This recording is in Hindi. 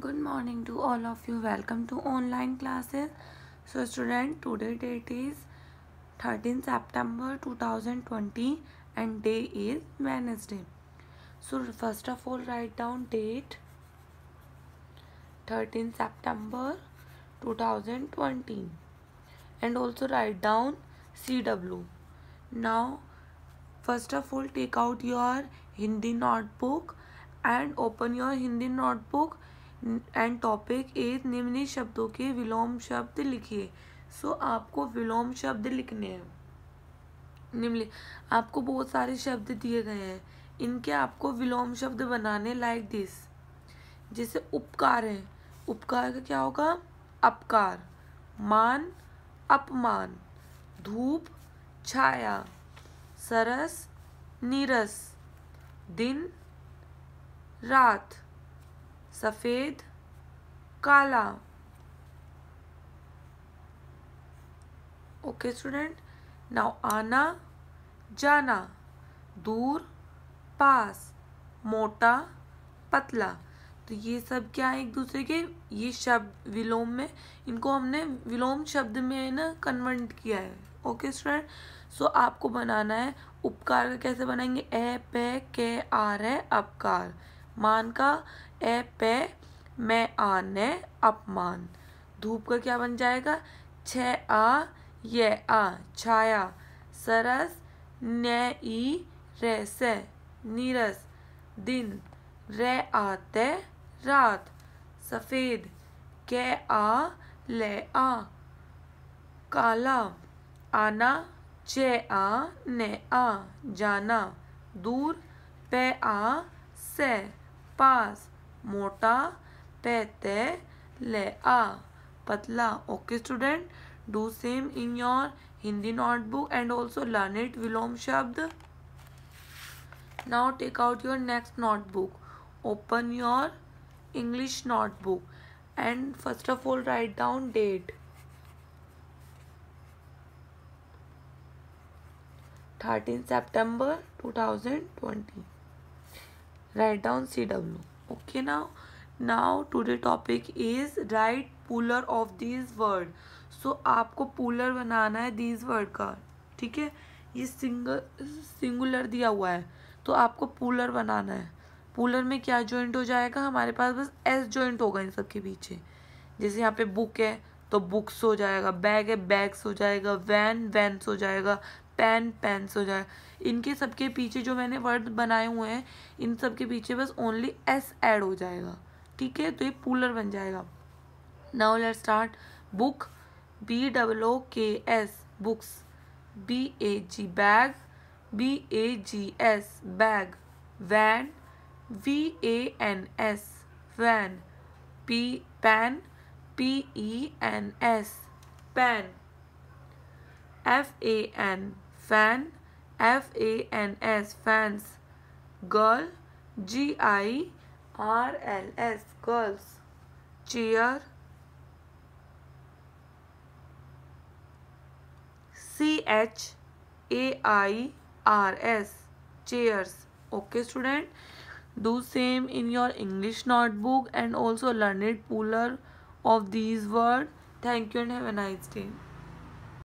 good morning to all of you welcome to online classes so student today date is 13 september 2020 and day is wednesday so first of all write down date 13 september 2020 and also write down cw now first of all take out your hindi notebook and open your hindi notebook and topic एक निम्न शब्दों के विलोम शब्द लिखिए सो so, आपको विलोम शब्द लिखने हैं निम्नलिखित आपको बहुत सारे शब्द दिए गए हैं इनके आपको विलोम शब्द बनाने लाइक दिस जैसे उपकार है उपकार का क्या होगा अपकार मान अपमान धूप छाया सरस नीरस दिन रात सफ़ेद काला ओके स्टूडेंट नाउ आना जाना दूर पास मोटा पतला तो ये सब क्या है एक दूसरे के ये शब्द विलोम में इनको हमने विलोम शब्द में ना कन्वर्ट किया है ओके स्टूडेंट सो आपको बनाना है उपकार कैसे बनाएंगे ए पे के आर है अपकार मान का ए पे मैं आ ने अपमान धूप का क्या बन जाएगा छ आ ये आ छाया सरस ने ई रे से नीरस दिन रे आते रात सफ़ेद के आ ले आ काला आना चे आ ने आ जाना दूर पे आ से पास मोटा पैते ले आ पतला okay student do same in your Hindi notebook and also learn it विलोम शब्द now take out your next notebook open your English notebook and first of all write down date thirteen September two thousand twenty write down C W okay okay now today topic is write plural of this word so आपको पुलर बनाना है दीज वर्ड का ठीक है ये सिंगल सिंगुलर दिया हुआ है तो आपको पुलर बनाना है पुलर में क्या जॉइंट हो जाएगा हमारे पास बस एस जॉइंट होगा इन सब के पीछे जैसे यहाँ पे बुक है तो बुक्स हो जाएगा बैग है बैग्स हो जाएगा वैन वैन्स हो जाएगा पेन पेंस हो जाए इनके सबके पीछे जो मैंने वर्ड बनाए हुए हैं इन सब के पीछे बस ओनली एस एड हो जाएगा ठीक है तो ये पूलर बन जाएगा now let start book B double O K S books B A G bag B A G S bag van V A N S van P pen P E N S pen F A N fan F A N S fans girl G I R L S girls cheer C H A I R S cheers okay student do same in your english notebook and also learn it puller of these words thank you and have a nice day